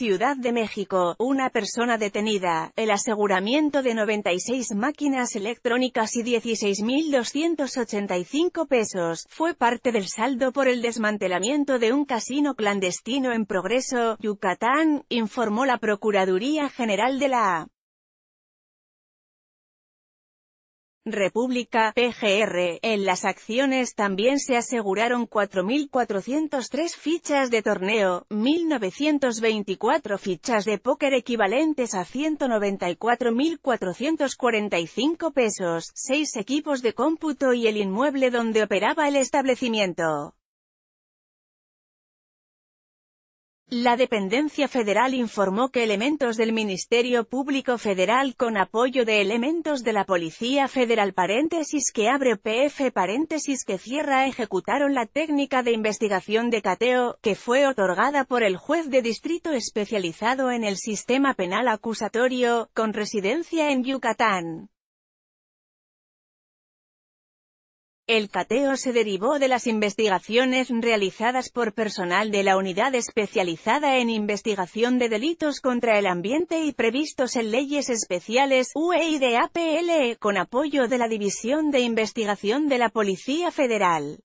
Ciudad de México, una persona detenida, el aseguramiento de 96 máquinas electrónicas y 16.285 pesos, fue parte del saldo por el desmantelamiento de un casino clandestino en Progreso, Yucatán, informó la Procuraduría General de la República, PGR. En las acciones también se aseguraron 4.403 fichas de torneo, 1.924 fichas de póker equivalentes a 194.445 pesos, 6 equipos de cómputo y el inmueble donde operaba el establecimiento. La dependencia federal informó que elementos del Ministerio Público Federal con apoyo de elementos de la Policía Federal paréntesis que abre PF paréntesis que cierra ejecutaron la técnica de investigación de cateo, que fue otorgada por el juez de distrito especializado en el sistema penal acusatorio, con residencia en Yucatán. El cateo se derivó de las investigaciones realizadas por personal de la Unidad Especializada en Investigación de Delitos contra el Ambiente y previstos en leyes especiales UE de APLE con apoyo de la División de Investigación de la Policía Federal.